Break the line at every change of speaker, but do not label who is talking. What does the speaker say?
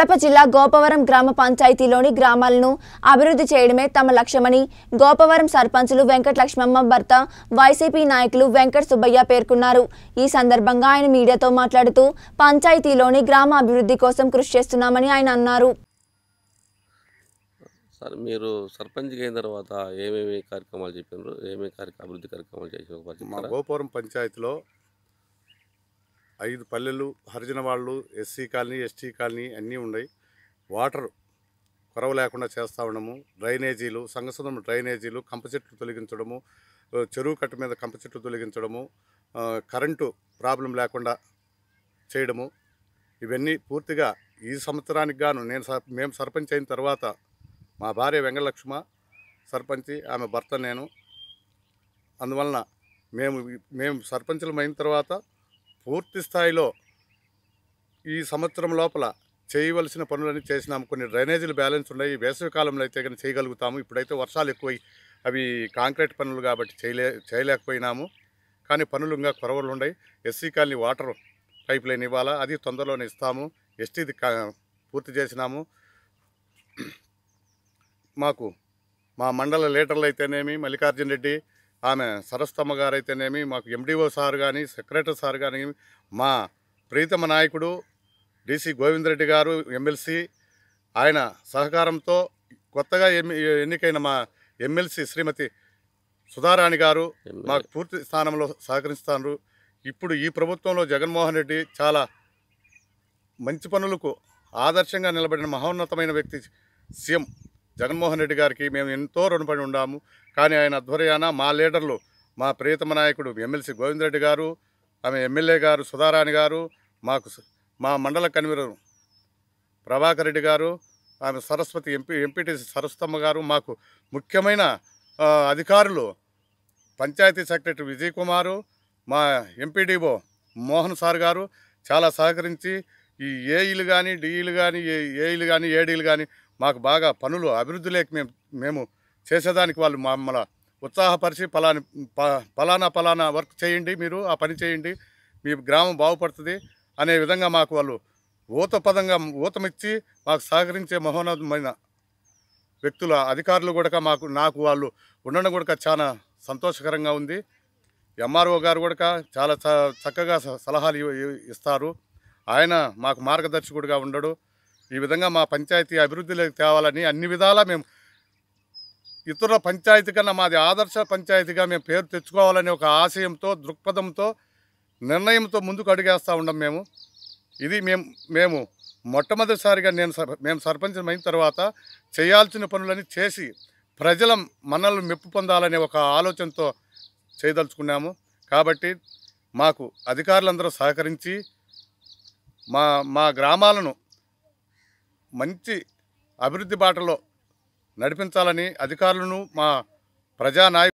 కడప జిల్లా గోపవరం గ్రామ పంచాయతీలోని గ్రామాలను అభివృద్ధి చేయడమే తమ లక్ష్యమని గోపవరం సర్పంచులు లక్ష్మమ్మ భర్త వైసీపీ నాయకులు వెంకట సుబ్బయ్య పేర్కొన్నారు ఈ సందర్భంగా ఆయన మీడియాతో మాట్లాడుతూ పంచాయతీలోని గ్రామ అభివృద్ధి కోసం కృషి చేస్తున్నామని ఆయన అన్నారు సార్ మీరు సర్పంచ్ అయిన తర్వాత ఏమేమి కార్యక్రమాలు చెప్పినారు ఏమేమి కార్యక్రమ అభివృద్ధి కార్యక్రమాలు చేసిన మా గోపురం పంచాయతీలో ఐదు పల్లెలు హరిజన వాళ్ళు ఎస్సీ కాలనీ ఎస్టీ కాలనీ అన్నీ ఉన్నాయి వాటర్ కొరవ లేకుండా చేస్తూ ఉండము డ్రైనేజీలు సంగసంధం డ్రైనేజీలు కంప చెట్లు తొలగించడము చెరువు కట్ట మీద కంప చెట్లు తొలగించడము కరెంటు ప్రాబ్లం లేకుండా చేయడము ఇవన్నీ పూర్తిగా ఈ సంవత్సరానికి గాను నేను మేము సర్పంచ్ అయిన తర్వాత మా భార్య వెంగలక్ష్మ సర్పంచి ఆమె భర్త నేను అందువలన మేము మేము సర్పంచులం అయిన తర్వాత పూర్తి స్థాయిలో ఈ సంవత్సరం లోపల చేయవలసిన పనులన్నీ చేసినాము కొన్ని డ్రైనేజీలు బ్యాలెన్స్ ఉన్నాయి వేసవి కాలంలో అయితే కానీ చేయగలుగుతాము ఇప్పుడైతే వర్షాలు ఎక్కువై అవి కాంక్రీట్ పనులు కాబట్టి చేయలే చేయలేకపోయినాము కానీ పనులు ఇంకా కొరవలు ఉన్నాయి SC colony water pipeline ఇవ్వాలా అది తొందరలోనే ఇస్తాము ఎస్టీది పూర్తి చేసినాము మాకు మా మండల లీడర్లు అయితేనేమి మల్లికార్జున్ రెడ్డి ఆమె సరస్వమ్మ గారైతేనేమి మాకు ఎండిఓ సార్ కానీ సెక్రటరీ సార్ కానీ మా ప్రీతమ నాయకుడు డీసీ గోవిందరెడ్డి గారు ఎమ్మెల్సీ ఆయన సహకారంతో కొత్తగా ఎన్నికైన మా ఎమ్మెల్సీ శ్రీమతి సుధారాణి గారు మాకు పూర్తి స్థానంలో సహకరిస్తారు ఇప్పుడు ఈ ప్రభుత్వంలో జగన్మోహన్ రెడ్డి చాలా మంచి పనులకు ఆదర్శంగా నిలబడిన మహోన్నతమైన వ్యక్తి సీఎం జగన్మోహన్ రెడ్డి గారికి మేము ఎంతో రుణపడి ఉన్నాము కానీ ఆయన ఆధ్వర్యాన మా లీడర్లు మా ప్రియతమ నాయకుడు ఎమ్మెల్సీ గోవిందరెడ్డి గారు ఆమె ఎమ్మెల్యే గారు సుధారాణి గారు మాకు మా మండల కన్వీనర్ ప్రభాకర్ రెడ్డి గారు ఆమె సరస్వతి ఎంపీ ఎంపీటీసీ సరస్వతమ్మ గారు మాకు ముఖ్యమైన అధికారులు పంచాయతీ సెక్రటరీ విజయ్ కుమారు మా ఎంపీడీఓ మోహన్ సార్ గారు చాలా సహకరించి ఈ ఏఈలు కానీ డిఈలు కానీ ఏఈలు కానీ ఏడీలు కానీ మాకు బాగా పనులు అభివృద్ధి లేక మేము మేము చేసేదానికి వాళ్ళు మమ్మల్ని ఉత్సాహపరిచి పలాని పలానా పలానా వర్క్ చేయండి మీరు ఆ పని చేయండి మీ గ్రామం బాగుపడుతుంది అనే విధంగా మాకు వాళ్ళు ఊతపదంగా ఊతమిచ్చి మాకు సహకరించే మహోన్నతమైన వ్యక్తుల అధికారులు కూడా మాకు నాకు వాళ్ళు ఉండడం కూడా చాలా సంతోషకరంగా ఉంది ఎంఆర్ఓ గారు కూడా చాలా చక్కగా సలహాలు ఇస్తారు ఆయన మాకు మార్గదర్శకుడిగా ఉండడు ఈ విధంగా మా పంచాయతీ అభివృద్ధిలోకి తేవాలని అన్ని విధాలా మేము ఇతర పంచాయతీ కన్నా మాది ఆదర్శ పంచాయతీగా మేము పేరు తెచ్చుకోవాలనే ఒక ఆశయంతో దృక్పథంతో నిర్ణయంతో ముందుకు అడిగేస్తూ ఉండం మేము ఇది మేము మేము మొట్టమొదటిసారిగా నేను మేము సర్పంచం అయిన తర్వాత చేయాల్సిన పనులని చేసి ప్రజల మనల్ని మెప్పు పొందాలనే ఒక ఆలోచనతో చేయదలుచుకున్నాము కాబట్టి మాకు అధికారులందరూ సహకరించి మా మా గ్రామాలను మంచి అభివృద్ధి బాటలో నడిపించాలని అధికారులను మా ప్రజానాయ